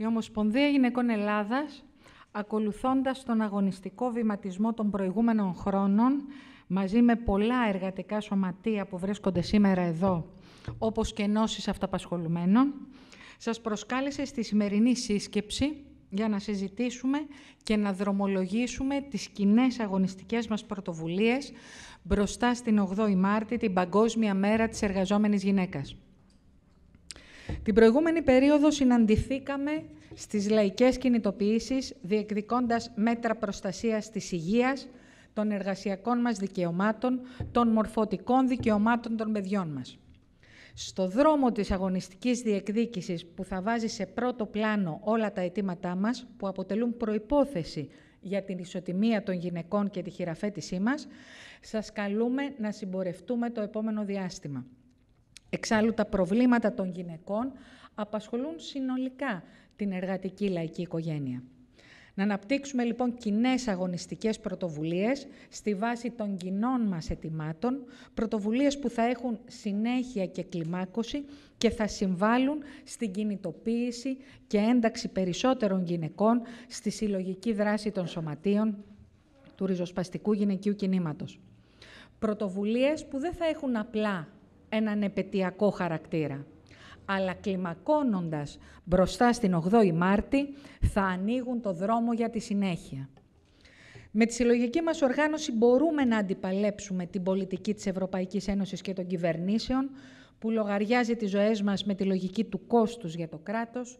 Η Ομοσπονδία Γυναικών Ελλάδας, ακολουθώντας τον αγωνιστικό βηματισμό των προηγούμενων χρόνων, μαζί με πολλά εργατικά σωματεία που βρίσκονται σήμερα εδώ, όπως και ενώσεις αυταπασχολουμένων, σας προσκάλεσε στη σημερινή σύσκεψη για να συζητήσουμε και να δρομολογήσουμε τις κοινές αγωνιστικές μας πρωτοβουλίες μπροστά στην 8η Μάρτη, την Παγκόσμια Μέρα της Εργαζόμενης Γυναίκας. Την προηγούμενη περίοδο συναντηθήκαμε στις λαϊκές κινητοποιήσεις διεκδικώντας μέτρα προστασίας της υγείας, των εργασιακών μας δικαιωμάτων, των μορφωτικών δικαιωμάτων των παιδιών μας. Στο δρόμο της αγωνιστικής διεκδίκησης που θα βάζει σε πρώτο πλάνο όλα τα αιτήματά μας, που αποτελούν προϋπόθεση για την ισοτιμία των γυναικών και τη χειραφέτησή μας, σας καλούμε να συμπορευτούμε το επόμενο διάστημα. Εξάλλου τα προβλήματα των γυναικών απασχολούν συνολικά την εργατική λαϊκή οικογένεια. Να αναπτύξουμε λοιπόν κοινές αγωνιστικές πρωτοβουλίες στη βάση των κοινών μας ετοιμάτων, πρωτοβουλίες που θα έχουν συνέχεια και κλιμάκωση και θα συμβάλλουν στην κινητοποίηση και ένταξη περισσότερων γυναικών στη συλλογική δράση των σωματείων του ριζοσπαστικού γυναικείου κινήματος. Πρωτοβουλίες που δεν θα έχουν απλά έναν επαιτειακό χαρακτήρα. Αλλά κλιμακώνοντας μπροστά στην 8η Μάρτη, θα ανοίγουν το δρόμο για τη συνέχεια. Με τη συλλογική μας οργάνωση μπορούμε να αντιπαλέψουμε την πολιτική της Ευρωπαϊκής Ένωσης και των κυβερνήσεων, που λογαριάζει τις ζωές μας με τη λογική του κόστους για το κράτος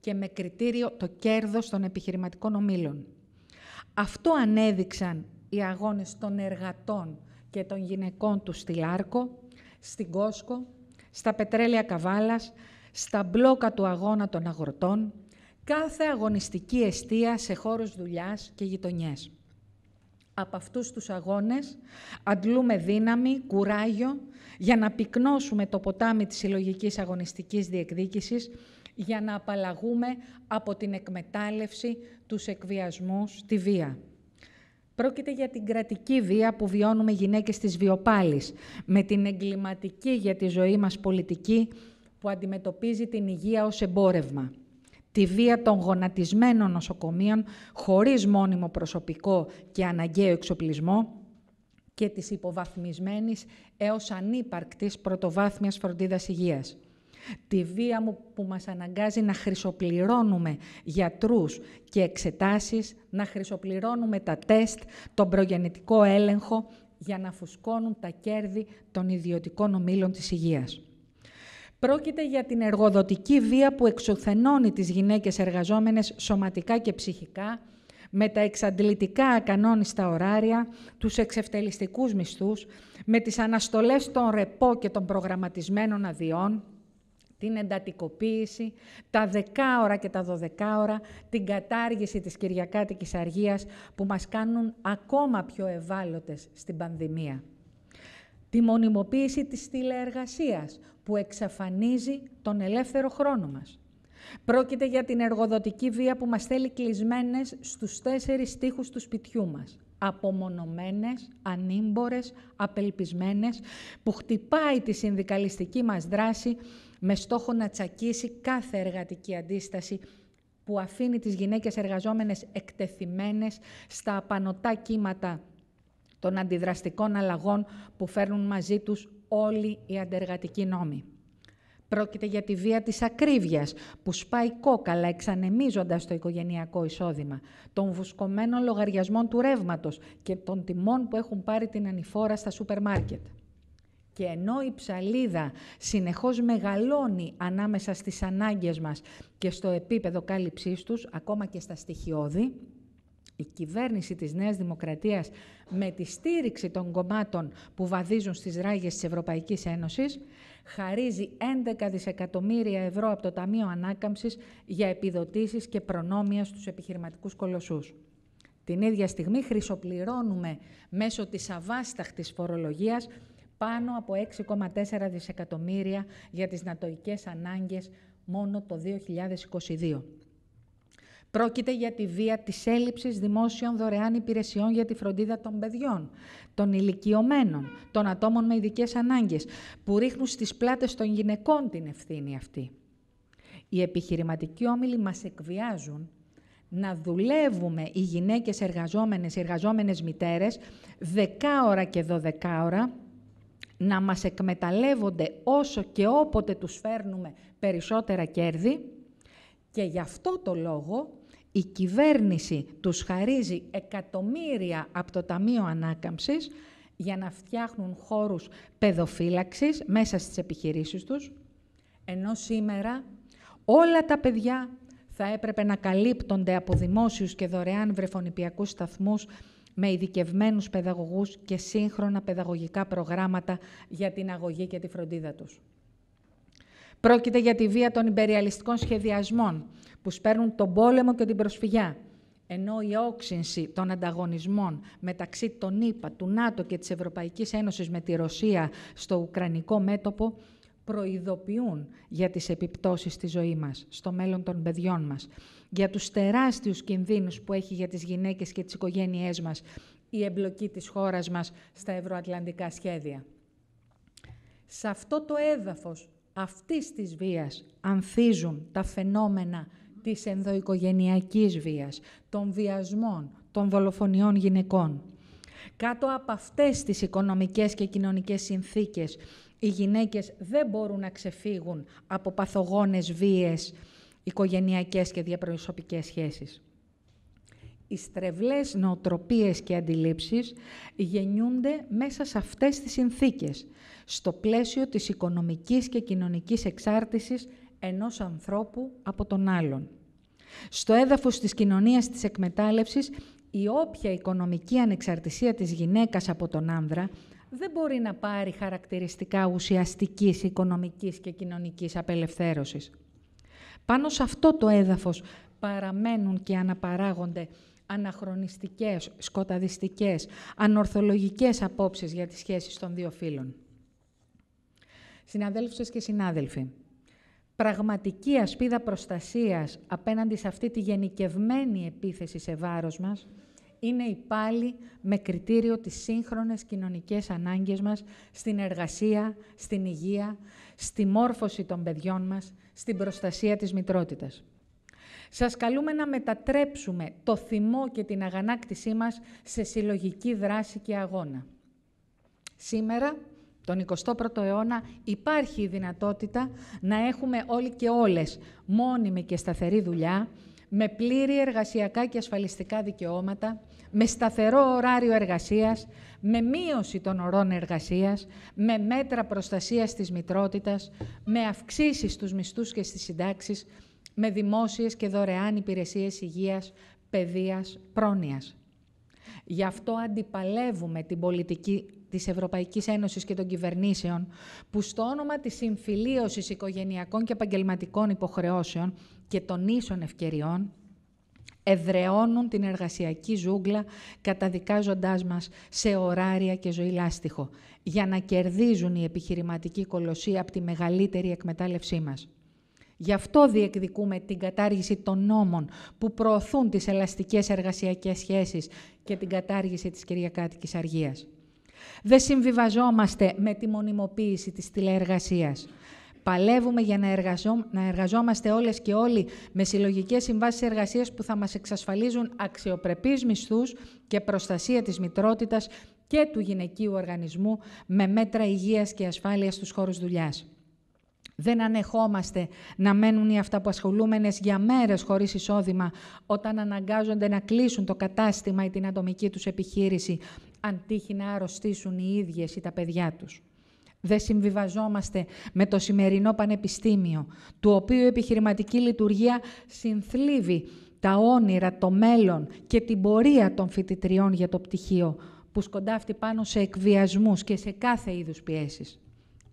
και με κριτήριο το κέρδος των επιχειρηματικών ομίλων. Αυτό ανέδειξαν οι αγώνες των εργατών και των γυναικών του στη Λάρκο, στην Κόσκο, στα πετρέλαια Καβάλας, στα μπλόκα του αγώνα των αγροτών, κάθε αγωνιστική αιστεία σε χώρους δουλειάς και γειτονιές. Από αυτούς τους αγώνες αντλούμε δύναμη, κουράγιο, για να πυκνώσουμε το ποτάμι της συλλογικής αγωνιστικής διεκδίκησης, για να απαλλαγούμε από την εκμετάλλευση, τους εκβιασμούς, τη βία. Πρόκειται για την κρατική βία που βιώνουμε γυναίκες της βιοπάλης, με την εγκληματική για τη ζωή μας πολιτική που αντιμετωπίζει την υγεία ως εμπόρευμα. Τη βία των γονατισμένων νοσοκομείων χωρίς μόνιμο προσωπικό και αναγκαίο εξοπλισμό και της υποβαθμισμένης έως ανύπαρκτης πρωτοβάθμιας φροντίδας υγείας τη βία μου που μας αναγκάζει να χρυσοπληρώνουμε γιατρούς και εξετάσεις, να χρυσοπληρώνουμε τα τεστ, τον προγεννητικό έλεγχο για να φουσκώνουν τα κέρδη των ιδιωτικών ομίλων της υγείας. Πρόκειται για την εργοδοτική βία που εξουθενώνει τις γυναίκες εργαζόμενες σωματικά και ψυχικά, με τα εξαντλητικά ακανόνιστα ωράρια, τους εξευτελιστικούς μισθούς, με τις αναστολές των ρεπό και των προγραμματισμένων αδειών, την εντατικοποίηση, τα δεκάωρα και τα δωδεκάωρα, την κατάργηση της Κυριακάτικης Αργίας που μας κάνουν ακόμα πιο ευάλωτες στην πανδημία. Τη μονιμοποίηση της τηλεεργασίας που εξαφανίζει τον ελεύθερο χρόνο μας. Πρόκειται για την εργοδοτική βία που μας θέλει κλεισμένες στους τέσσερις στίχους του σπιτιού μας. Απομονωμένες, ανήμπορες, απελπισμένες, που χτυπάει τη συνδικαλιστική μας δράση με στόχο να τσακίσει κάθε εργατική αντίσταση που αφήνει τις γυναίκες εργαζόμενες εκτεθειμένες στα απανοτά κύματα των αντιδραστικών αλλαγών που φέρνουν μαζί τους όλοι οι αντεργατικοί νόμοι. Πρόκειται για τη βία της ακρίβειας που σπάει κόκαλα εξανεμίζοντας το οικογενειακό εισόδημα, των βουσκωμένων λογαριασμών του ρεύματος και των τιμών που έχουν πάρει την ανηφόρα στα σούπερ μάρκετ. Και ενώ η ψαλίδα συνεχώς μεγαλώνει ανάμεσα στις ανάγκες μας και στο επίπεδο κάλυψής τους, ακόμα και στα στοιχειώδη, η κυβέρνηση της Νέας Δημοκρατίας με τη στήριξη των κομμάτων που βαδίζουν στις ράγες της Ευρωπαϊκής Ένωσης χαρίζει 11 δισεκατομμύρια ευρώ από το Ταμείο Ανάκαμψης για επιδοτήσεις και προνόμια στους επιχειρηματικούς κολοσσούς. Την ίδια στιγμή χρυσοπληρώνουμε μέσω της αβάσταχτης φορολογίας πάνω από 6,4 δισεκατομμύρια για τις νατοικές ανάγκες μόνο το 2022. Πρόκειται για τη βία της έλλειψης δημόσιων δωρεάν υπηρεσιών για τη φροντίδα των παιδιών, των ηλικιωμένων, των ατόμων με ειδικές ανάγκες, που ρίχνουν στις πλάτες των γυναικών την ευθύνη αυτή. Οι επιχειρηματικοί όμιλοι μας εκβιάζουν να δουλεύουμε οι γυναίκες εργαζόμενες, οι εργαζόμενες μητέρες, δεκάωρα και δωδεκάωρα, να μας εκμεταλλεύονται όσο και όποτε τους φέρνουμε περισσότερα κέρδη και γι' αυτό το λόγο η κυβέρνηση τους χαρίζει εκατομμύρια από το Ταμείο Ανάκαμψης για να φτιάχνουν χώρους παιδοφύλαξης μέσα στις επιχειρήσεις τους, ενώ σήμερα όλα τα παιδιά θα έπρεπε να καλύπτονται από δημόσιους και δωρεάν βρεφονιπιακούς σταθμούς με ειδικευμένους παιδαγωγούς και σύγχρονα παιδαγωγικά προγράμματα για την αγωγή και τη φροντίδα τους. Πρόκειται για τη βία των υπεριαλιστικών σχεδιασμών που σπέρνουν τον πόλεμο και την προσφυγιά, ενώ η όξυνση των ανταγωνισμών μεταξύ των ΗΠΑ, του ΝΑΤΟ και της Ευρωπαϊκής Ένωσης με τη Ρωσία στο Ουκρανικό μέτωπο προειδοποιούν για τις επιπτώσεις στη ζωή μας, στο μέλλον των παιδιών μας, για τους τεράστιους κινδύνους που έχει για τις γυναίκες και τις οικογένειές μας η εμπλοκή της χώρας μας στα ευρωατλαντικά σχέδια. Σε αυτό το έδαφος αυτής της βίας ανθίζουν τα φαινόμενα της ενδοοικογενειακής βίας, των βιασμών, των δολοφονιών γυναικών. Κάτω από αυτές τις οικονομικές και κοινωνικές συνθήκες, οι γυναίκες δεν μπορούν να ξεφύγουν από παθογόνες βίες οικογενειακές και διαπροσωπικές σχέσεις. Οι στρεβλές νοοτροπίες και αντιλήψεις γεννιούνται μέσα σε αυτές τις συνθήκες, στο πλαίσιο της οικονομικής και κοινωνικής εξάρτησης ενός ανθρώπου από τον άλλον. Στο έδαφος της κοινωνίας της εκμετάλλευσης, η όποια οικονομική ανεξαρτησία της γυναίκας από τον άνδρα δεν μπορεί να πάρει χαρακτηριστικά ουσιαστικής οικονομικής και κοινωνικής απελευθέρωσης. Πάνω σε αυτό το έδαφος παραμένουν και αναπαράγονται αναχρονιστικές, σκοταδιστικές, ανορθολογικές απόψεις για τις σχέσεις των δύο φίλων. Συναδέλφους και συνάδελφοι, πραγματική ασπίδα προστασίας απέναντι σε αυτή τη γενικευμένη επίθεση σε βάρος μας είναι υπάλληλοι με κριτήριο τις σύγχρονες κοινωνικές ανάγκες μας στην εργασία, στην υγεία, στη μόρφωση των παιδιών μας, στην προστασία της μητρότητας. Σας καλούμε να μετατρέψουμε το θυμό και την αγανάκτησή μας σε συλλογική δράση και αγώνα. Σήμερα, τον 21ο αιώνα, υπάρχει η δυνατότητα να έχουμε όλοι και όλες μόνιμη και σταθερή δουλειά, με πλήρη εργασιακά και ασφαλιστικά δικαιώματα, με σταθερό ωράριο εργασίας, με μείωση των ωρών εργασίας, με μέτρα προστασίας της μητρότητας, με αυξήσεις στους μισθούς και στις συντάξεις, με δημόσιες και δωρεάν υπηρεσίες υγείας, παιδείας, πρόνοιας. Γι' αυτό αντιπαλεύουμε την πολιτική της Ευρωπαϊκής Ένωσης και των κυβερνήσεων, που στο όνομα της συμφιλίωσης οικογενειακών και επαγγελματικών υποχρεώσεων και των ίσων ευκαιριών, εδρεώνουν την εργασιακή ζούγκλα, καταδικάζοντάς μας σε ωράρια και ζωή λάστιχο, για να κερδίζουν οι επιχειρηματικοί κολοσσοί από τη μεγαλύτερη εκμετάλλευσή μας. Γι' αυτό διεκδικούμε την κατάργηση των νόμων που προωθούν τις ελαστικές εργασιακές σχέσεις και την κατάργηση της κυριακάτικης αργίας. Δεν συμβιβαζόμαστε με τη μονιμοποίηση της τηλεεργασίας. Παλεύουμε για να, εργαζόμαστε όλες και όλοι με συλλογικές συμβάσεις εργασίας που θα μας εξασφαλίζουν αξιοπρεπείς μισθούς και προστασία της μητρότητας και του γυναικείου οργανισμού με μέτρα υγείας και ασφάλειας στους χώρους δουλειάς. Δεν ανεχόμαστε να μένουν οι ασχολούμενες για μέρες χωρίς εισόδημα όταν αναγκάζονται να κλείσουν το κατάστημα ή την ατομική τους επιχείρηση αν τύχει να αρρωστήσουν οι ίδιες ή τα παιδιά τους. Δεν συμβιβαζόμαστε με το σημερινό πανεπιστήμιο, του οποίου η επιχειρηματική λειτουργία συνθλίβει τα όνειρα, το μέλλον και την πορεία των φοιτητριών για το πτυχίο, που σκοντάφτει πάνω σε εκβιασμούς και σε κάθε είδους πιέσεις.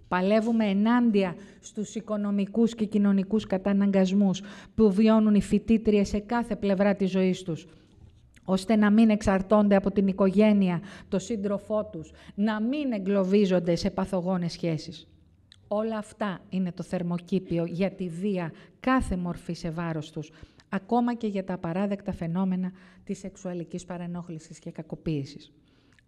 Παλεύουμε ενάντια στους οικονομικούς και κοινωνικούς καταναγκασμούς που βιώνουν οι φοιτήτριες σε κάθε πλευρά της ζωής τους – ώστε να μην εξαρτώνται από την οικογένεια, το σύντροφό τους, να μην εγκλωβίζονται σε παθογόνες σχέσεις. Όλα αυτά είναι το θερμοκήπιο για τη βία κάθε μορφή σε βάρος τους, ακόμα και για τα απαράδεκτα φαινόμενα της σεξουαλικής παρενόχλησης και κακοποίησης.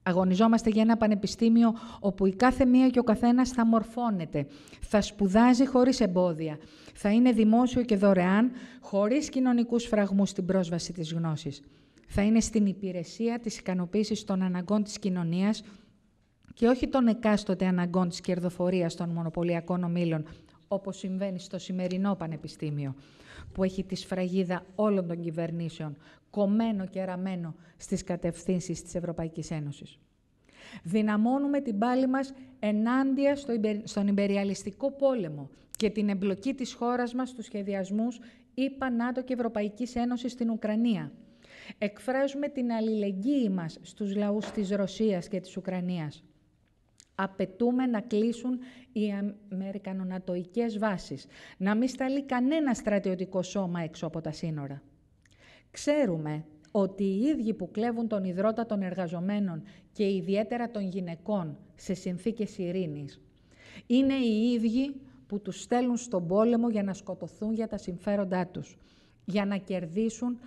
Αγωνιζόμαστε για ένα πανεπιστήμιο όπου η κάθε μία και ο καθένας θα μορφώνεται, θα σπουδάζει χωρίς εμπόδια, θα είναι δημόσιο και δωρεάν, χωρίς κοινωνικούς φραγμούς στην πρόσβαση της γνώσης θα είναι στην υπηρεσία της ικανοποίησης των αναγκών της κοινωνίας και όχι των εκάστοτε αναγκών της κερδοφορίας των μονοπωλιακών ομίλων, όπως συμβαίνει στο σημερινό Πανεπιστήμιο, που έχει τη σφραγίδα όλων των κυβερνήσεων, κομμένο και ραμμένο στις κατευθύνσεις της Ευρωπαϊκής Ένωσης. Δυναμώνουμε την πάλη μας ενάντια στον υπεριαλιστικό πόλεμο και την εμπλοκή της χώρας μας στους σχεδιασμούς ΗΠΑ, ΝΑΤΟ και Ευρωπαϊκής Ένωσης στην Ουκρανία – Εκφράζουμε την αλληλεγγύη μας στους λαούς της Ρωσίας και της Ουκρανίας. Απαιτούμε να κλείσουν οι αμερικανονατοικές βάσεις, να μην σταλεί κανένα στρατιωτικό σώμα έξω από τα σύνορα. Ξέρουμε ότι οι ίδιοι που κλέβουν τον ιδρώτα των εργαζομένων και ιδιαίτερα των γυναικών σε συνθήκες ειρήνης, είναι οι ίδιοι που τους στέλνουν στον πόλεμο για να σκοτωθούν για τα συμφέροντά τους, για να κερδίσουν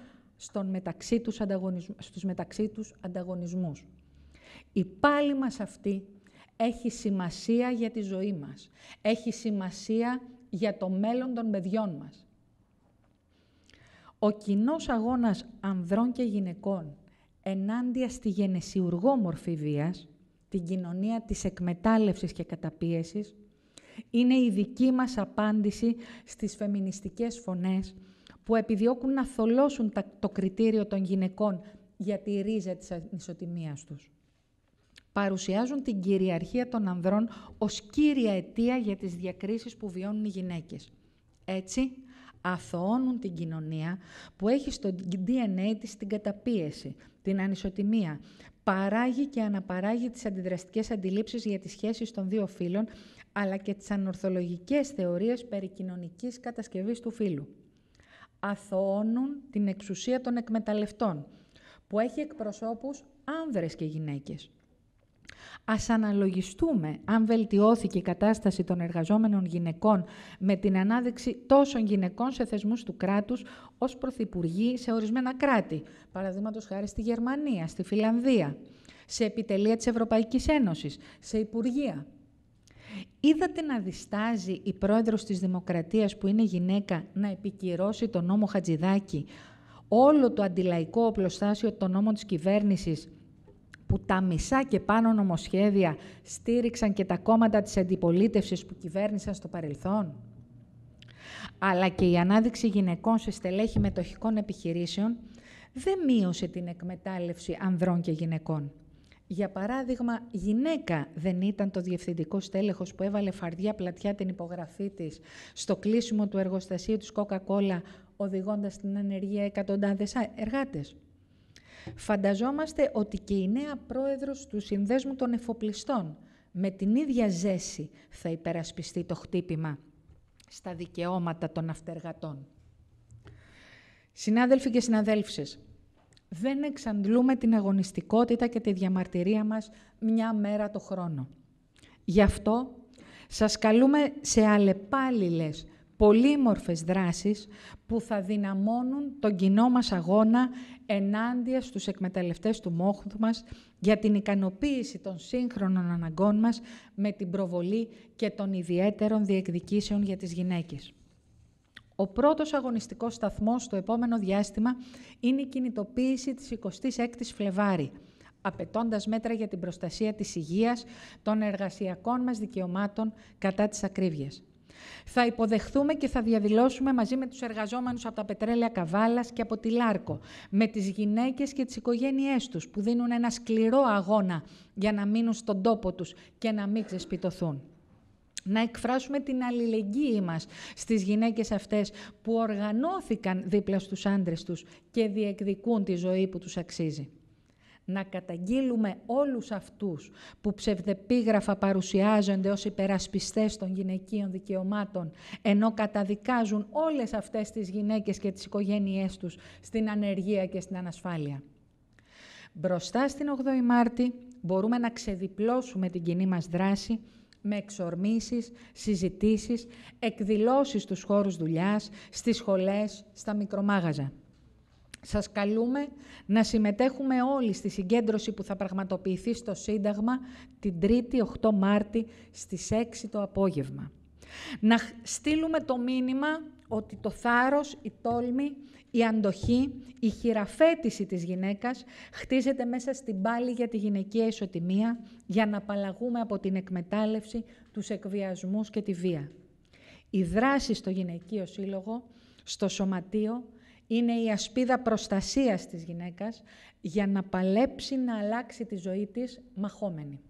στον μεταξύ τους στους μεταξύ τους ανταγωνισμούς. Η πάλη μας αυτή έχει σημασία για τη ζωή μας. Έχει σημασία για το μέλλον των παιδιών μας. Ο κοινός αγώνας ανδρών και γυναικών ενάντια στη γενεσιουργό μορφή βίας, την κοινωνία της εκμετάλλευσης και καταπίεσης, είναι η δική μας απάντηση στις φεμινιστικές φωνές που επιδιώκουν να θολώσουν το κριτήριο των γυναικών για τη ρίζα της ανισοτιμίας τους. Παρουσιάζουν την κυριαρχία των ανδρών ως κύρια αιτία για τις διακρίσεις που βιώνουν οι γυναίκες. Έτσι, αθωώνουν την κοινωνία που έχει στο DNA της την καταπίεση, την ανισοτιμία, παράγει και αναπαράγει τις αντιδραστικές αντιλήψεις για τις σχέσεις των δύο φύλων, αλλά και τις ανορθολογικές θεωρίες περί κοινωνικής κατασκευής του φύλου αθωώνουν την εξουσία των εκμεταλλευτών, που έχει εκπροσώπους άνδρες και γυναίκες. Ας αναλογιστούμε αν βελτιώθηκε η κατάσταση των εργαζόμενων γυναικών με την ανάδειξη τόσων γυναικών σε θεσμούς του κράτους ως πρωθυπουργοί σε ορισμένα κράτη, παραδείγματος χάρη στη Γερμανία, στη Φιλανδία, σε επιτελεία της Ευρωπαϊκής Ένωσης, σε Υπουργεία. Είδατε να διστάζει η πρόεδρος της Δημοκρατίας που είναι γυναίκα να επικυρώσει τον νόμο Χατζηδάκη όλο το αντιλαϊκό οπλοστάσιο των νόμων της κυβέρνησης που τα μισά και πάνω νομοσχέδια στήριξαν και τα κόμματα της αντιπολίτευσης που κυβέρνησαν στο παρελθόν. Αλλά και η ανάδειξη γυναικών σε στελέχη μετοχικών επιχειρήσεων δεν μείωσε την εκμετάλλευση ανδρών και γυναικών. Για παράδειγμα, γυναίκα δεν ήταν το διευθυντικό στέλεχος που έβαλε φαρδιά πλατιά την υπογραφή της στο κλείσιμο του εργοστασίου της Coca-Cola, οδηγώντας την ανεργία εκατοντάδες εργάτες. Φανταζόμαστε ότι και η νέα πρόεδρος του Συνδέσμου των Εφοπλιστών με την ίδια ζέση θα υπερασπιστεί το χτύπημα στα δικαιώματα των αυτεργατών. Συνάδελφοι και συναδέλφες, δεν εξαντλούμε την αγωνιστικότητα και τη διαμαρτυρία μας μια μέρα το χρόνο. Γι' αυτό σας καλούμε σε αλλεπάλληλες, πολύμορφες δράσεις που θα δυναμώνουν τον κοινό μας αγώνα ενάντια στους εκμεταλλευτές του μόχθου μας για την ικανοποίηση των σύγχρονων αναγκών μας με την προβολή και των ιδιαίτερων διεκδικήσεων για τις γυναίκες. Ο πρώτος αγωνιστικός σταθμός στο επόμενο διάστημα είναι η κινητοποίηση της 26ης Φλεβάρη, απαιτώντας μέτρα για την προστασία της υγείας, των εργασιακών μας δικαιωμάτων κατά της ακρίβειας. Θα υποδεχθούμε και θα διαδηλώσουμε μαζί με τους εργαζόμενους από τα πετρέλαια Καβάλας και από τη Λάρκο, με τις γυναίκες και τις οικογένειές τους που δίνουν ένα σκληρό αγώνα για να μείνουν στον τόπο τους και να μην ξεσπιτωθούν να εκφράσουμε την αλληλεγγύη μας στις γυναίκες αυτές που οργανώθηκαν δίπλα στους άντρες τους και διεκδικούν τη ζωή που τους αξίζει. Να καταγγείλουμε όλους αυτούς που ψευδεπίγραφα παρουσιάζονται ως υπερασπιστές των γυναικείων δικαιωμάτων, ενώ καταδικάζουν όλες αυτές τις γυναίκες και τις οικογένειές τους στην ανεργία και στην ανασφάλεια. Μπροστά στην 8η Μάρτη μπορούμε να ξεδιπλώσουμε την κοινή μας δράση με εξορμήσεις, συζητήσεις, εκδηλώσεις στους χώρους δουλειάς, στις σχολές, στα μικρομάγαζα. Σας καλούμε να συμμετέχουμε όλοι στη συγκέντρωση που θα πραγματοποιηθεί στο Σύνταγμα την 3η 8 Μάρτη στις 6 το απόγευμα. Να στείλουμε το μήνυμα ότι το θάρρος, η τόλμη, η αντοχή, η χειραφέτηση της γυναίκας χτίζεται μέσα στην πάλη για τη γυναικεία ισοτιμία, για να απαλλαγούμε από την εκμετάλλευση, τους εκβιασμούς και τη βία. Η δράση στο γυναικείο σύλλογο, στο σωματείο, είναι η ασπίδα προστασίας της γυναίκας για να παλέψει να αλλάξει τη ζωή της μαχόμενη.